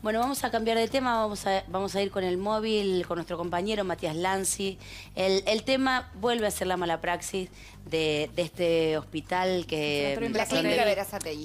Bueno, vamos a cambiar de tema, vamos a, vamos a ir con el móvil, con nuestro compañero Matías Lanzi. El, tema vuelve a ser la mala praxis de, este hospital que... La clínica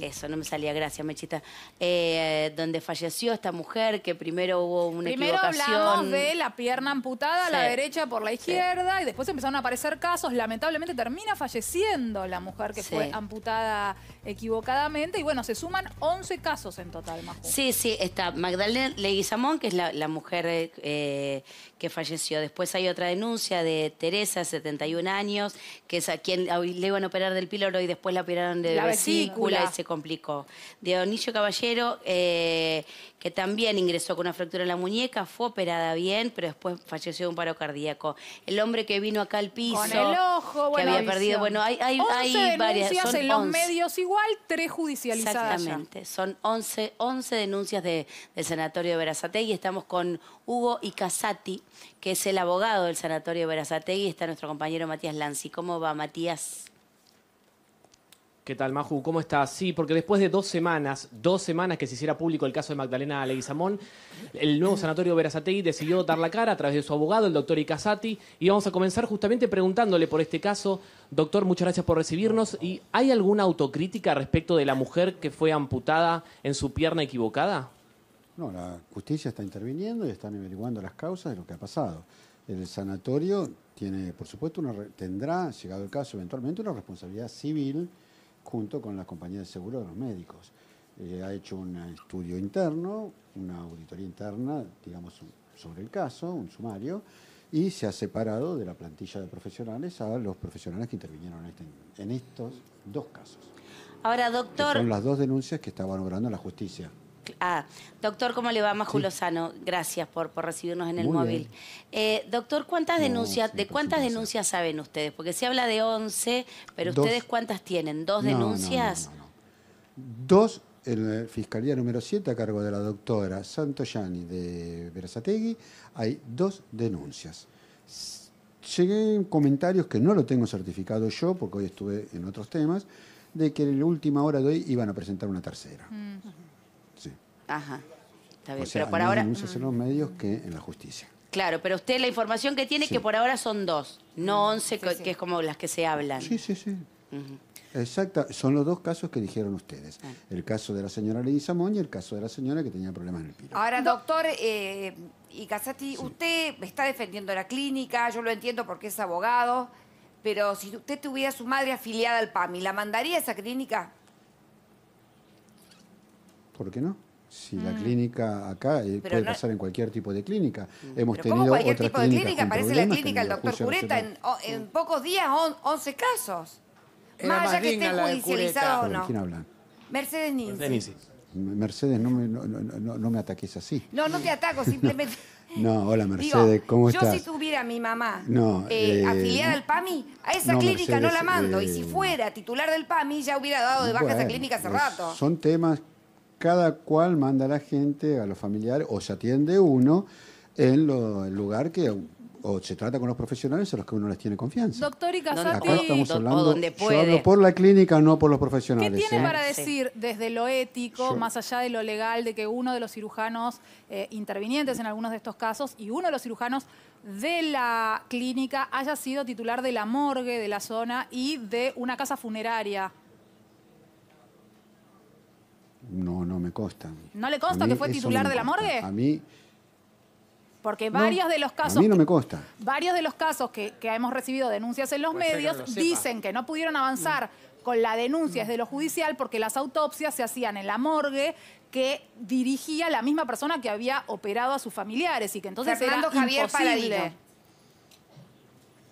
Eso, no me salía, gracias, Mechita. Eh, donde falleció esta mujer, que primero hubo una primero Primero hablamos de la pierna amputada a la derecha por la izquierda y después empezaron a aparecer casos. Lamentablemente termina falleciendo la mujer que fue amputada equivocadamente y bueno, se suman 11 casos en total, más Sí, sí, está Magdalena Leguizamón, que es la, mujer eh, eh, que falleció. Después hay otra denuncia de Teresa, 71 años, que es a quien le iban a operar del píloro y después la operaron de vesícula, y se complicó. De Dionisio Caballero, eh, que también ingresó con una fractura en la muñeca, fue operada bien, pero después falleció de un paro cardíaco. El hombre que vino acá al piso. ojo, Que había perdido. Bueno, hay, hay, varias. Son en los medios igual, tres judicializadas. Exactamente. Son 11 denuncias de el Sanatorio Verazategui. Estamos con Hugo Icasati, que es el abogado del Sanatorio Verazategui. Está nuestro compañero Matías Lanzi. ¿Cómo va, Matías? ¿Qué tal, Maju? ¿Cómo estás? Sí, porque después de dos semanas, dos semanas que se hiciera público el caso de Magdalena Leguizamón, el nuevo sanatorio Verazategui decidió dar la cara a través de su abogado, el doctor Icasati, y vamos a comenzar justamente preguntándole por este caso. Doctor, muchas gracias por recibirnos. ¿Y hay alguna autocrítica respecto de la mujer que fue amputada en su pierna equivocada? No, la justicia está interviniendo y están averiguando las causas de lo que ha pasado. El sanatorio tiene, por supuesto, una, tendrá, llegado el caso, eventualmente una responsabilidad civil junto con la compañía de seguro de los médicos. Eh, ha hecho un estudio interno, una auditoría interna, digamos, sobre el caso, un sumario, y se ha separado de la plantilla de profesionales a los profesionales que intervinieron en, este, estos dos casos. Ahora, doctor. son las dos denuncias que estaba logrando la justicia. Ah, doctor, ¿cómo le va? Majulozano, sí. gracias por, recibirnos en el móvil. Eh, doctor, ¿cuántas denuncias, ¿de cuántas denuncias saben ustedes? Porque se habla de 11, pero ¿ustedes cuántas tienen? ¿Dos denuncias? Dos en la Fiscalía número 7 a cargo de la doctora Santoyani de Berzategui, hay dos denuncias. Llegué en comentarios que no lo tengo certificado yo, porque hoy estuve en otros temas, de que en la última hora de hoy iban a presentar una tercera. Mm. Ajá. Está bien. O sea, pero por ahora. los medios que en la justicia. Claro, pero usted la información que tiene, que por ahora son dos, no mm, once, que, es como las que se hablan. Sí, sí, sí. Exacto, Exacta, son los dos casos que dijeron ustedes. Ah. El caso de la señora Samón y el caso de la señora que tenía problemas en el piro. Ahora, doctor eh, Casati, usted está defendiendo la clínica, yo lo entiendo porque es abogado, pero si usted tuviera su madre afiliada al PAMI, ¿la mandaría a esa clínica? ¿Por qué no? Si la mm. clínica acá eh, puede pasar en cualquier tipo de clínica. Mm. Hemos tenido cualquier tipo de clínica, aparece la clínica del doctor Cureta en, oh, en, pocos días 11 casos. más allá que esté judicializado o no. ¿Quién hablan? Mercedes Ninzi. Mercedes, no me, no, no, no me ataques así. No, no te ataco, simplemente. No, hola Mercedes, ¿cómo estás? Yo si tuviera mi mamá no, eh, eh, afiliada al PAMI, a esa clínica no la mando. y si fuera titular del PAMI, ya hubiera dado de baja esa clínica hace rato. Son temas cada cual manda a la gente, a los familiares, o se atiende uno en el lugar que o se trata con los profesionales a los que uno les tiene confianza. Doctor y casati estamos hablando, por la clínica, no por los profesionales. ¿Qué tiene ¿eh? para decir desde lo ético, más allá de lo legal, de que uno de los cirujanos eh, intervinientes en algunos de estos casos y uno de los cirujanos de la clínica haya sido titular de la morgue de la zona y de una casa funeraria? No, no me consta. ¿No le consta que fue titular de la morgue? A mí... Porque varios de los casos... A mí no me consta. Varios de los casos que, hemos recibido denuncias en los medios dicen que no pudieron avanzar con la denuncia desde lo judicial porque las autopsias se hacían en la morgue que dirigía la misma persona que había operado a sus familiares y que entonces era imposible.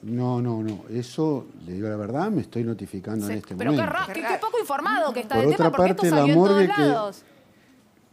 No, no, no. Eso, le digo la verdad, me estoy notificando en este momento. Pero qué, poco informado que está Por de otra tema, parte, porque esto la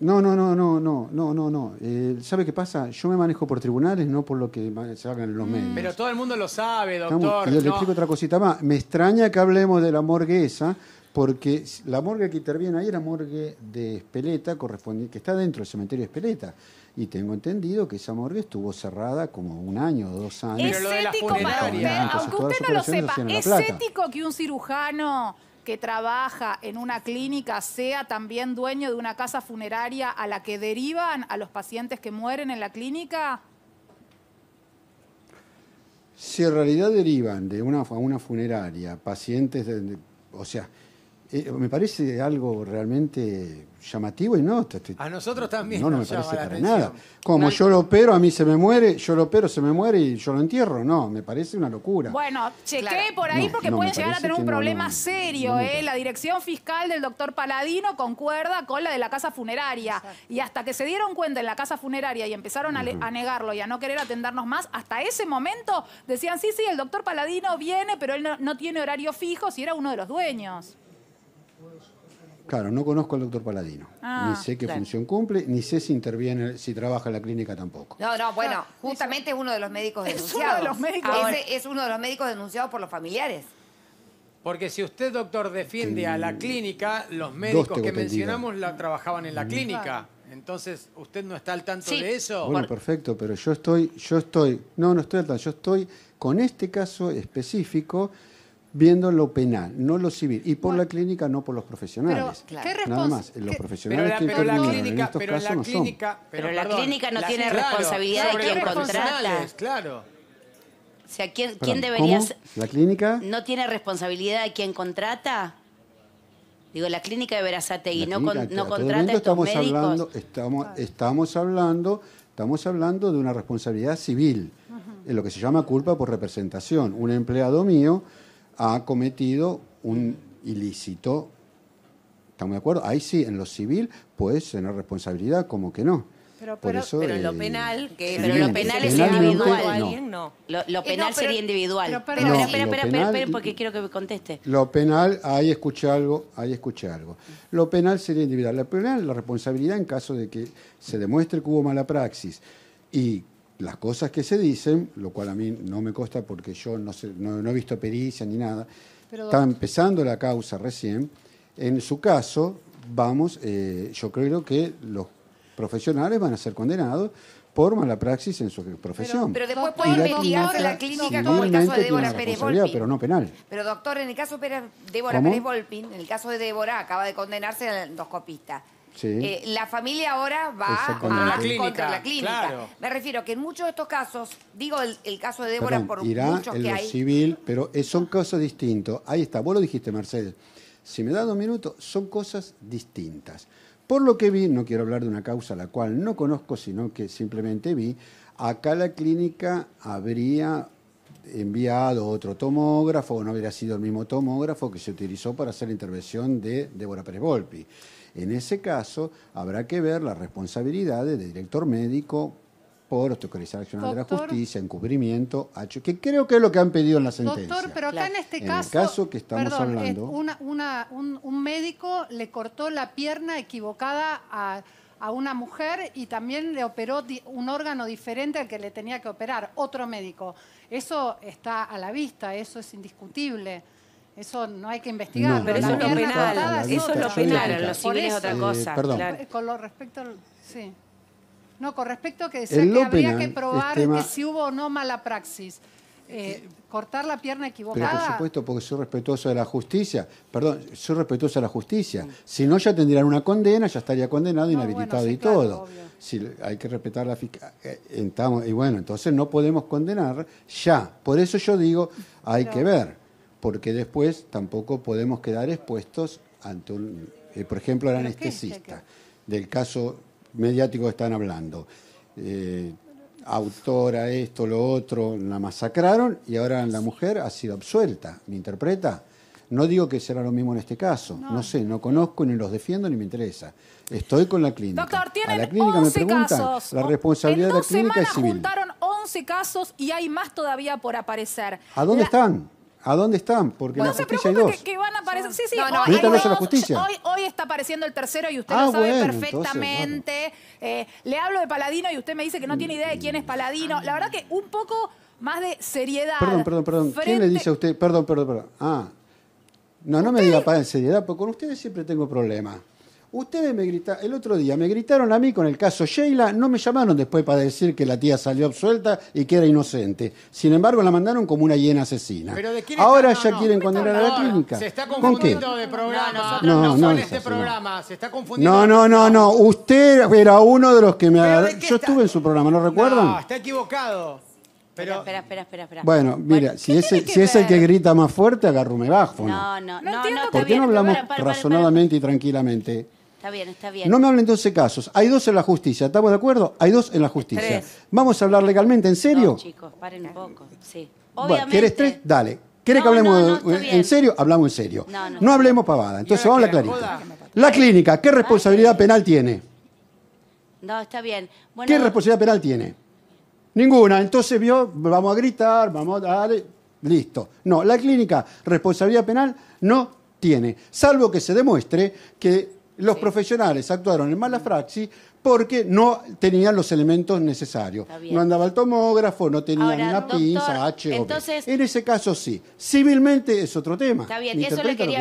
No, no, no, no, no, no, no, no. Eh, ¿Sabe qué pasa? Yo me manejo por tribunales, no por lo que se en los mm. medios. Pero todo el mundo lo sabe, doctor. yo le explico otra cosita más. Me extraña que hablemos de la morgue esa, porque la morgue que interviene ahí era la morgue de Espeleta, que está dentro del cementerio de Espeleta. Y tengo entendido que esa morgue estuvo cerrada como un año, o dos años. Es ético para usted, aunque usted no lo sepa, es ético que un cirujano que trabaja en una clínica sea también dueño de una casa funeraria a la que derivan a los pacientes que mueren en la clínica? Si en realidad derivan de una, una funeraria pacientes, o sea, eh, me parece algo realmente llamativo y no. a nosotros también. No, no me parece para nada. Como yo lo opero, a mí se me muere, yo lo opero, se me muere y yo lo entierro. No, me parece una locura. Bueno, chequé por ahí porque pueden llegar a tener un problema serio. eh. La dirección fiscal del doctor Paladino concuerda con la de la casa funeraria. Y hasta que se dieron cuenta en la casa funeraria y empezaron a, a, negarlo y a no querer atendernos más, hasta ese momento decían, sí, sí, el doctor Paladino viene, pero él no tiene horario fijo si era uno de los dueños. Claro, no conozco al doctor Paladino. Ah, ni sé qué función cumple, ni sé si interviene, si trabaja en la clínica tampoco. No, no, bueno, justamente es uno de los médicos denunciados. Es uno de los médicos. es uno de los médicos denunciados por los familiares. Porque si usted, doctor, defiende a la clínica, los médicos que mencionamos la trabajaban en la clínica. Entonces, ¿usted no está al tanto de eso? Bueno, perfecto, pero yo estoy, yo estoy, no, no estoy al tanto, yo estoy con este caso específico viendo lo penal, no lo civil. Y por la clínica, no por los profesionales. Pero, claro. Nada más, los profesionales la, que clínica, pero la clínica, no tiene responsabilidad de quien contrata. Claro. O sea, ¿quién, debería ¿La clínica? ¿No tiene responsabilidad de quien contrata? Digo, la clínica de Verazategui no, no contrata a estos estamos médicos. Hablando, estamos, estamos, hablando, estamos hablando de una responsabilidad civil, en lo que se llama culpa por representación. Un empleado mío ha cometido un ilícito. ¿Estamos de acuerdo? Ahí sí, en lo civil puedes la responsabilidad, como que no. Pero, pero, lo eh, penal, que pero lo penal es individual. No. Alguien, no. Lo, eh, penal sería individual. Pero, espera, espera, espera, porque quiero que me conteste. Lo penal, ahí escuché algo, ahí escuché algo. Lo penal sería individual. Lo penal, la responsabilidad en caso de que se demuestre que hubo mala praxis y las cosas que se dicen, lo cual a mí no me consta porque yo no, no, he visto pericia ni nada, está empezando la causa recién. En su caso, vamos, eh, yo creo que los profesionales van a ser condenados por mala praxis en su profesión. Pero, después puede investigar la clínica como el caso de Débora Pérez Volpin. Pero no penal. Pero doctor, en el caso de Débora Pérez Volpin, en el caso de Débora, acaba de condenarse la endoscopista. Eh, la familia ahora va a, la clínica. la clínica. Me refiero que en muchos de estos casos, digo el, caso de Débora por muchos que hay. civil, pero son casos distintos. Ahí está, vos lo dijiste, Mercedes. Si me da dos minutos, son cosas distintas. Por lo que vi, no quiero hablar de una causa la cual no conozco, sino que simplemente vi, acá la clínica habría enviado otro tomógrafo, o no habría sido el mismo tomógrafo que se utilizó para hacer la intervención de Débora Pérez Volpi. En ese caso, habrá que ver las responsabilidades del director médico por la Nacional de la Justicia, encubrimiento, que creo que es lo que han pedido en la sentencia. Doctor, pero acá en este caso, el caso que estamos hablando, un, médico le cortó la pierna equivocada a una mujer y también le operó un órgano diferente al que le tenía que operar, otro médico. Eso está a la vista, eso es indiscutible. Eso no hay que investigar. pero eso, es lo penal. Eso es lo penal. Lo civil es otra cosa. Claro. Eh, eh, con lo respecto No, con respecto a que decía que habría que probar que si hubo o no mala praxis. Eh, cortar la pierna equivocada. Pero por supuesto, porque soy respetuoso de la justicia. Perdón, soy respetuoso de la justicia. Si no, ya tendrían una condena, ya estaría condenado, inhabilitado y todo. Si hay que respetar la fiscalía. Y bueno, entonces no podemos condenar ya. Por eso yo digo, hay que ver porque después tampoco podemos quedar expuestos ante un, eh, por ejemplo, el anestesista, del caso mediático que están hablando. Eh, autora, esto, lo otro, la masacraron y ahora la mujer ha sido absuelta. ¿Me interpreta? No digo que será lo mismo en este caso. No, sé, no conozco, ni los defiendo, ni me interesa. Estoy con la clínica. Doctor, la clínica me pregunta Casos. La responsabilidad de la clínica es civil. juntaron 11 casos y hay más todavía por aparecer. ¿A dónde están? ¿A dónde están? Porque la justicia hay dos. Que, que van a aparecer. Sí, sí, no, hoy, Hoy, está apareciendo el tercero y usted ah, lo sabe perfectamente. Eh, le hablo de Paladino y usted me dice que no tiene idea de quién es Paladino. La verdad que un poco más de seriedad. Perdón, perdón, perdón. ¿Quién le dice a usted? Perdón, perdón, perdón. Ah. No, no me diga para en seriedad, porque con ustedes siempre tengo problemas. Ustedes me gritaron, el otro día me gritaron a mí con el caso Sheila, no me llamaron después para decir que la tía salió absuelta y que era inocente. Sin embargo, la mandaron como una hiena asesina. ¿Pero de ahora ya quieren condenar a la clínica. Se está confundiendo de programa. No, no, no este No, no, no, Usted era uno de los que me Yo estuve en su programa, ¿no recuerdan? No, está equivocado. Pero... Espera, espera, espera, espera. Bueno, mira, si, si es el que grita más fuerte, agarrume bajo no, no. no, no ¿Por qué no hablamos razonadamente y tranquilamente? Está bien, está bien. No me hablen de 12 casos. Hay dos en la justicia. ¿Estamos de acuerdo? Hay dos en la justicia. ¿Vamos a hablar legalmente? ¿En serio? chicos, paren un poco. Sí. Bueno, ¿Quieres tres? Dale. Quieres que hablemos en serio? Hablamos en serio. No, hablemos pavada. Entonces vamos a la clarita. La clínica, ¿qué ah, responsabilidad penal tiene? No, está bien. ¿Qué responsabilidad penal tiene? Ninguna. Entonces vio, vamos a gritar, vamos a darle. Listo. No, la clínica responsabilidad penal no tiene, salvo que se demuestre que los profesionales actuaron en mala fraxi porque no tenían los elementos necesarios. No andaba el tomógrafo, no tenían una pinza, H entonces, En ese caso sí. Civilmente es otro tema. Está bien, eso le, quería,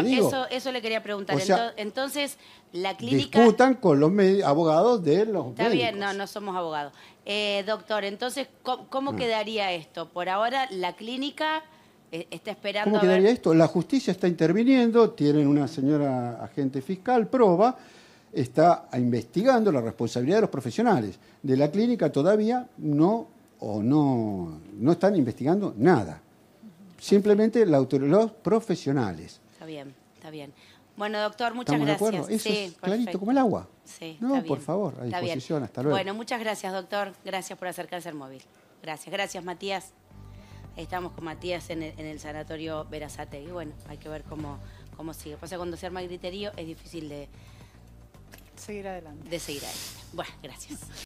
preguntar. entonces, la clínica... Discutan con los abogados de los Está bien, no, no somos abogados. Eh, doctor, entonces, ¿cómo, mm. quedaría esto? Por ahora, la clínica e-, está esperando. ¿Cómo quedaría esto? La justicia está interviniendo, tienen una señora agente fiscal, proba, está investigando la responsabilidad de los profesionales. De la clínica todavía no o no, no están investigando nada. Simplemente los profesionales. Está bien, está bien. Bueno, doctor, muchas gracias. es clarito como el agua. no, por favor, a disposición. Hasta luego. Bueno, muchas gracias, doctor. Gracias por acercarse al móvil. Gracias, gracias, Matías. Estamos con Matías en el, en el sanatorio Verazate y bueno, hay que ver cómo, cómo sigue. Pasa cuando se arma el criterio es difícil de... Seguir adelante. De seguir adelante. Bueno, gracias.